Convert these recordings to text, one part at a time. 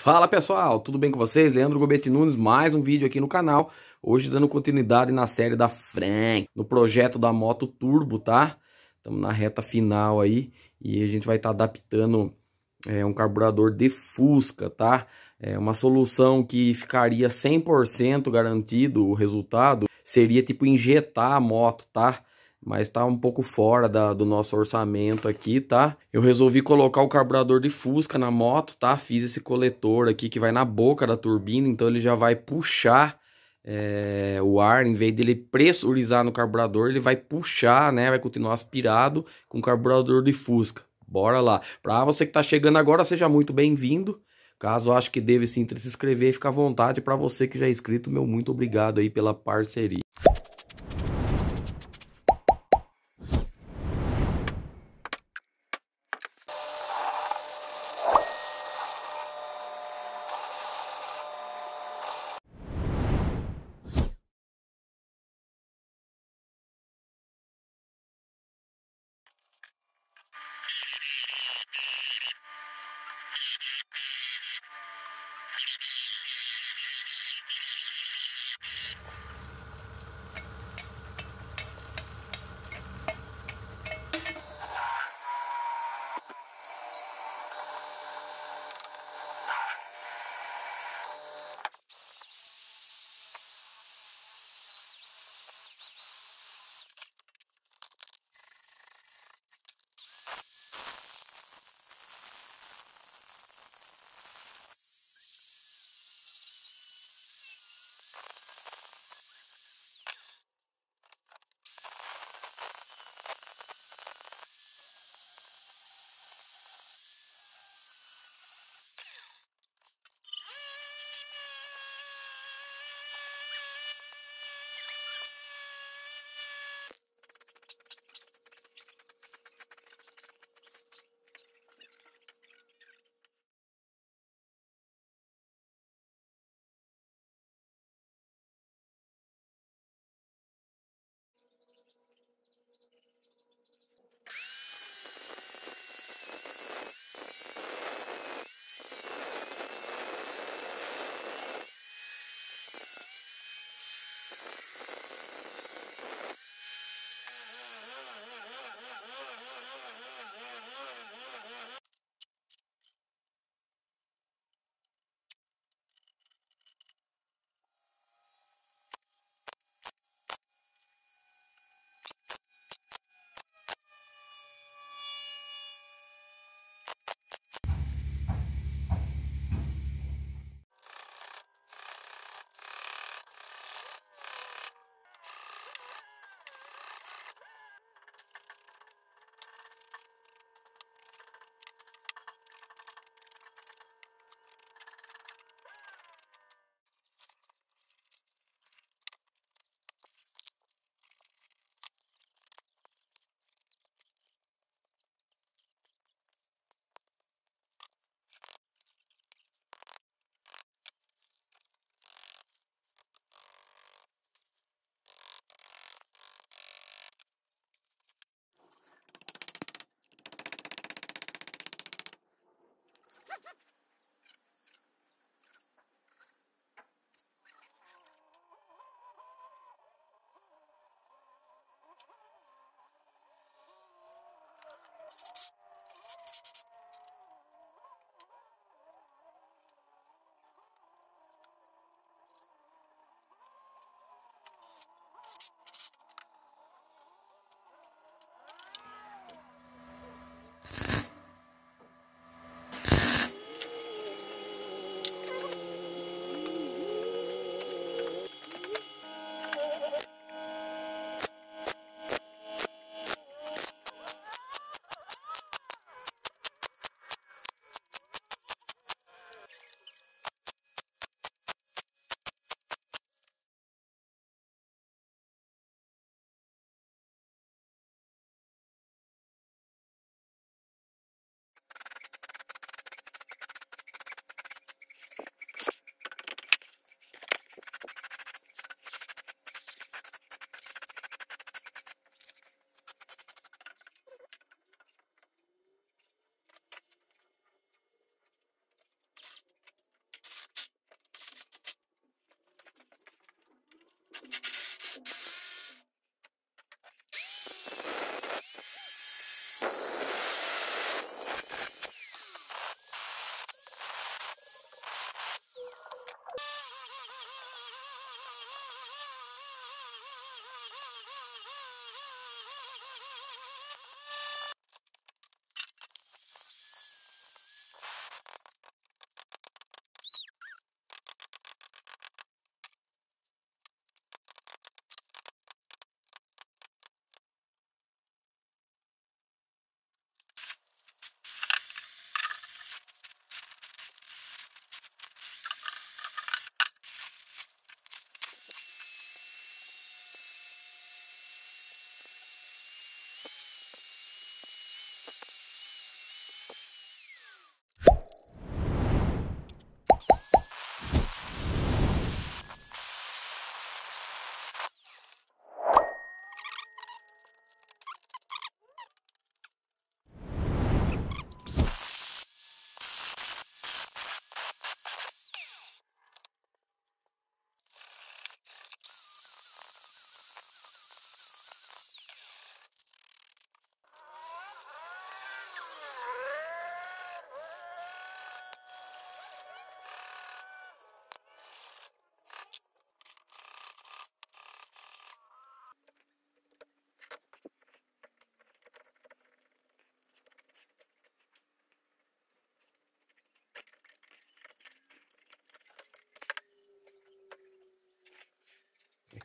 Fala pessoal, tudo bem com vocês? Leandro Gobetti Nunes, mais um vídeo aqui no canal. Hoje dando continuidade na série da Frank, no projeto da moto turbo, tá? Estamos na reta final aí e a gente vai estar tá adaptando é, um carburador de Fusca, tá? É uma solução que ficaria 100% garantido o resultado seria tipo injetar a moto, tá? mas tá um pouco fora da, do nosso orçamento aqui, tá? Eu resolvi colocar o carburador de fusca na moto, tá? Fiz esse coletor aqui que vai na boca da turbina, então ele já vai puxar é, o ar, em vez dele pressurizar no carburador, ele vai puxar, né? Vai continuar aspirado com o carburador de fusca. Bora lá. Para você que tá chegando agora, seja muito bem-vindo. Caso acho que deve sim se inscrever, fica à vontade. Para você que já é inscrito, meu muito obrigado aí pela parceria.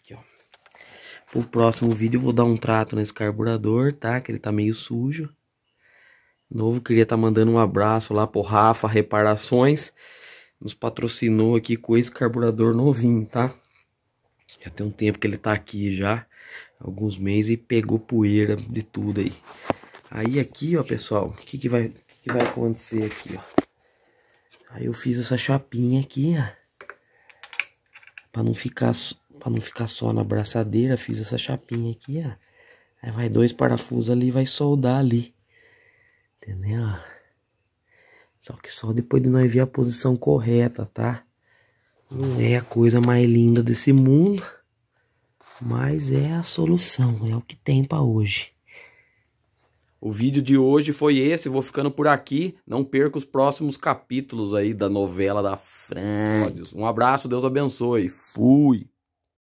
Aqui, ó. Pro próximo vídeo eu vou dar um trato nesse carburador, tá? Que ele tá meio sujo. Novo, queria estar tá mandando um abraço lá pro Rafa Reparações. Nos patrocinou aqui com esse carburador novinho, tá? Já tem um tempo que ele tá aqui já. Alguns meses e pegou poeira de tudo aí. Aí aqui, ó, pessoal, o que que vai, que, que vai acontecer aqui, ó? Aí eu fiz essa chapinha aqui, ó. Pra não ficar para não ficar só na abraçadeira, fiz essa chapinha aqui, ó. Aí vai dois parafusos ali, vai soldar ali. Entendeu? Só que só depois de nós ver a posição correta, tá? Não é a coisa mais linda desse mundo, mas é a solução, é o que tem para hoje. O vídeo de hoje foi esse, vou ficando por aqui. Não perca os próximos capítulos aí da novela da Fran. Um abraço, Deus abençoe. Fui!